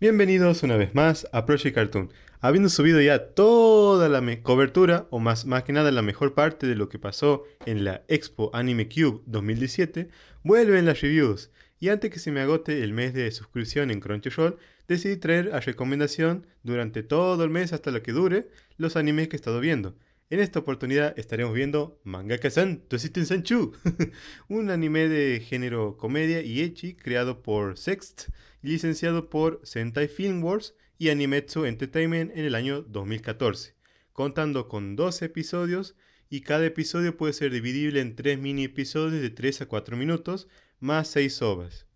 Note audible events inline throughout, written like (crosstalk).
Bienvenidos una vez más a Project Cartoon, habiendo subido ya toda la cobertura, o más, más que nada la mejor parte de lo que pasó en la Expo Anime Cube 2017, vuelven las reviews. Y antes que se me agote el mes de suscripción en Crunchyroll, decidí traer a recomendación durante todo el mes hasta lo que dure los animes que he estado viendo. En esta oportunidad estaremos viendo Manga Mangaka-san en Sanchu, (laughs) un anime de género comedia y ecchi creado por Sext licenciado por Sentai Filmworks y Animetsu Entertainment en el año 2014, contando con 12 episodios y cada episodio puede ser dividible en 3 mini episodios de 3 a 4 minutos más seis ovas.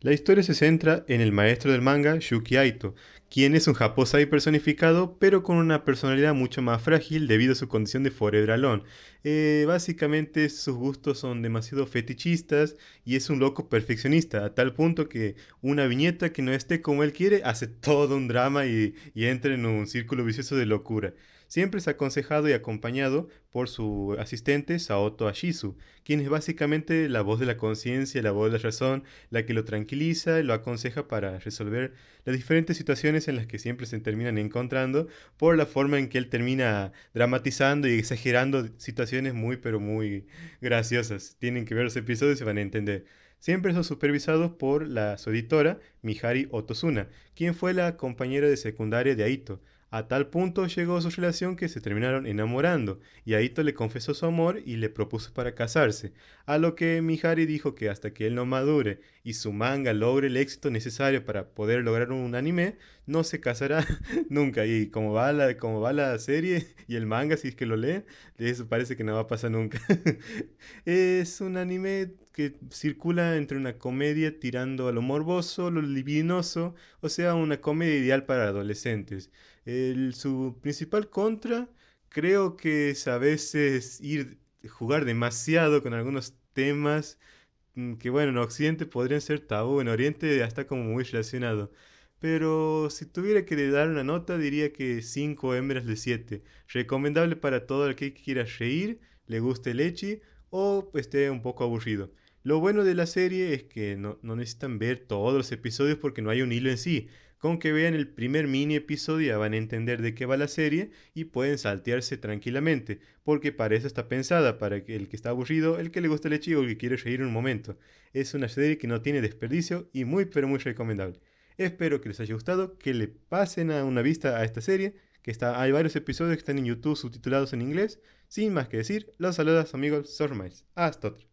La historia se centra en el maestro del manga, Shuki Aito, quien es un Japosai personificado, pero con una personalidad mucho más frágil debido a su condición de forebralón. Eh, básicamente, sus gustos son demasiado fetichistas y es un loco perfeccionista, a tal punto que una viñeta que no esté como él quiere hace todo un drama y entra en un círculo vicioso de locura. Siempre es aconsejado y acompañado por su asistente Saoto Ashisu, quien es básicamente la voz de la conciencia, la voz de la razón, la que lo tranquiliza y lo aconseja para resolver las diferentes situaciones en las que siempre se terminan encontrando por la forma en que él termina dramatizando y exagerando situaciones muy pero muy graciosas. Tienen que ver los episodios y van a entender. Siempre son supervisados por la, su editora, Mihari Otosuna, quien fue la compañera de secundaria de Aito. A tal punto llegó su relación que se terminaron enamorando, y Aito le confesó su amor y le propuso para casarse, a lo que Mihari dijo que hasta que él no madure y su manga logre el éxito necesario para poder lograr un anime, no se casará (laughs) nunca. Y como va, la, como va la serie y el manga, si es que lo lee, parece que no va a pasar nunca. (laughs) es un anime que circula entre una comedia tirando a lo morboso, lo libidinoso, o sea, una comedia ideal para adolescentes. su principal contra creo que es a veces ir jugar demasiado con algunos temas mm, que bueno, en Occidente podrían ser tabú, en Oriente hasta como muy relacionado. Pero si tuviera que dar una nota, diría que 5 hembras de 7. Recomendable para todo el que quiera reír, le guste el o esté un poco aburrido. Lo bueno de la serie es que no, necesitan ver todos los episodios porque no hay un hilo en sí. Con que vean el primer mini episodio ya van a entender de qué va la serie y pueden saltearse tranquilamente, porque para eso está pensada, para el que está aburrido, el que le gusta el chivo y que quiere reír un momento. Es una serie que no tiene desperdicio y muy pero muy recomendable. Espero que les haya gustado, que le pasen a una vista a esta serie, que hay varios episodios que están en YouTube subtitulados en inglés. Sin más que decir, los saludos amigos Hasta otra.